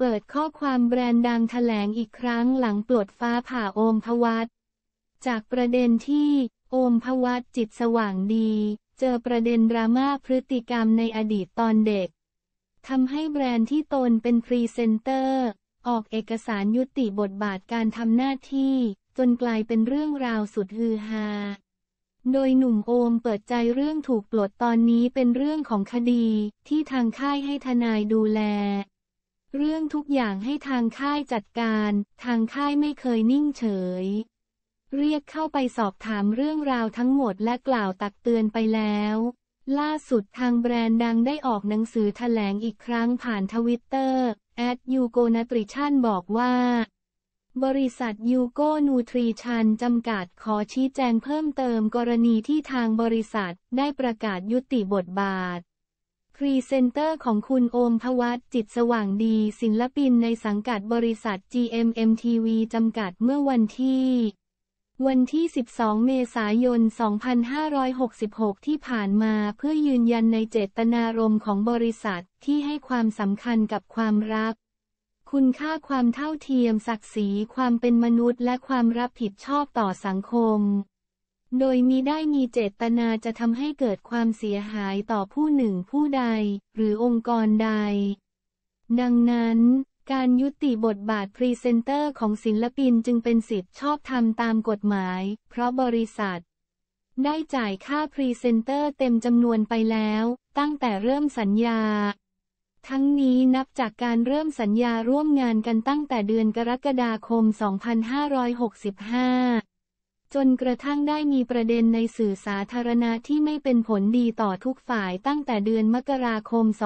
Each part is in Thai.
เปิดข้อความแบรนด์ดังแถลงอีกครั้งหลังปลดฟ้าผ่าโอมพวัตจากประเด็นที่ โอมพวัตจิตสว่างดี เจอประเด็นดราม่าพฤติกรรมในอดีตตอนเด็กทำให้แบรนด์ที่ตนเป็นพรีเซนเตอร์ ออกเอกสารยุติบทบาทการทำหน้าที่ จนกลายเป็นเรื่องราวสุดฮือฮาโดยหนุ่มโอมเปิดใจเรื่องถูกปลดตอนนี้เป็นเรื่องของคดีที่ทางค่ายให้ทนายดูแลเรื่องทุกอย่างให้ทางค่ายจัดการ ทางค่ายไม่เคยนิ่งเฉย เรียกเข้าไปสอบถามเรื่องราวทั้งหมดและกล่าวตักเตือนไปแล้ว ล่าสุดทางแบรนด์ดังได้ออกหนังสือถแถลงอีกครั้งผ่านทวิตเตอร์แอดยูโกน i ริชันบอกว่า บริษัทยูโกนูทรีชันจำกัดขอชี้แจงเพิ่มเติมกรณีที่ทางบริษัทได้ประกาศยุติบทบาทพรีเซนเตอร์ของคุณโอมพวัตจิตสว่างดี ศิลปินในสังกัดบริษัท GMMTV จำกัดเมื่อวันที่ วันที่ 12 เมษายน 2566 ที่ผ่านมาเพื่อยืนยันในเจตนารมณ์ของบริษัทที่ให้ความสำคัญกับความรัก คุณค่าความเท่าเทียมศักดิ์ศรีความเป็นมนุษย์และความรับผิดชอบต่อสังคมโดยมิได้มีเจตนาจะทำให้เกิดความเสียหายต่อผู้หนึ่งผู้ใด หรือองค์กรใด ดังนั้น การยุติบทบาทพรีเซนเตอร์ของศิลปินจึงเป็นสิทธิชอบธรรมตามกฎหมาย เพราะบริษัท ได้จ่ายค่าพรีเซนเตอร์เต็มจำนวนไปแล้ว ตั้งแต่เริ่มสัญญา ทั้งนี้นับจากการเริ่มสัญญาร่วมงานกันตั้งแต่เดือนกรกฎาคม 2565จนกระทั่งได้มีประเด็นในสื่อสาธารณะที่ไม่เป็นผลดีต่อทุกฝ่ายตั้งแต่เดือนมกราคม 2566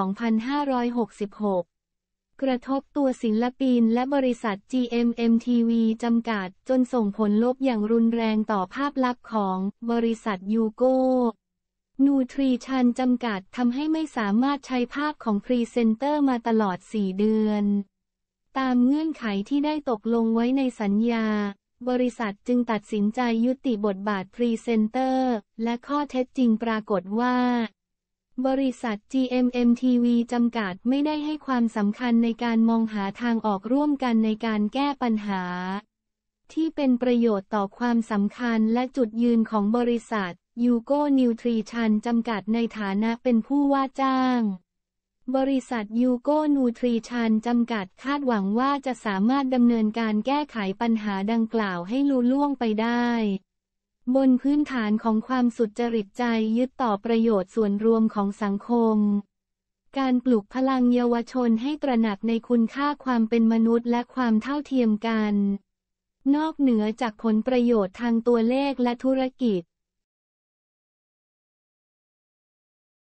กระทบตัวศิลปินและบริษัท GMMTV จำกัดจนส่งผลลบอย่างรุนแรงต่อภาพลักษณ์ของบริษัทยูโก้ นูทรีชันจำกัดทำให้ไม่สามารถใช้ภาพของพรีเซนเตอร์มาตลอด 4 เดือน ตามเงื่อนไขที่ได้ตกลงไว้ในสัญญาบริษัทจึงตัดสินใจยุติบทบาทพรีเซนเตอร์ และข้อเท็จจริงปรากฏว่า บริษัท GMMTV จำกัดไม่ได้ให้ความสำคัญในการมองหาทางออกร่วมกันในการแก้ปัญหา ที่เป็นประโยชน์ต่อความสำคัญและจุดยืนของบริษัทยูโกนิวทรีชันจำกัดในฐานะเป็นผู้ว่าจ้างบริษัทยูโกนูทรีชันจำกัดคาดหวังว่าจะสามารถดำเนินการแก้ไขปัญหาดังกล่าวให้ลุล่วงไปได้ บนพื้นฐานของความสุดจริตใจยึดต่อประโยชน์ส่วนรวมของสังคม การปลุกพลังเยาวชนให้ตระหนักในคุณค่าความเป็นมนุษย์และความเท่าเทียมกัน นอกเหนือจากผลประโยชน์ทางตัวเลขและธุรกิจ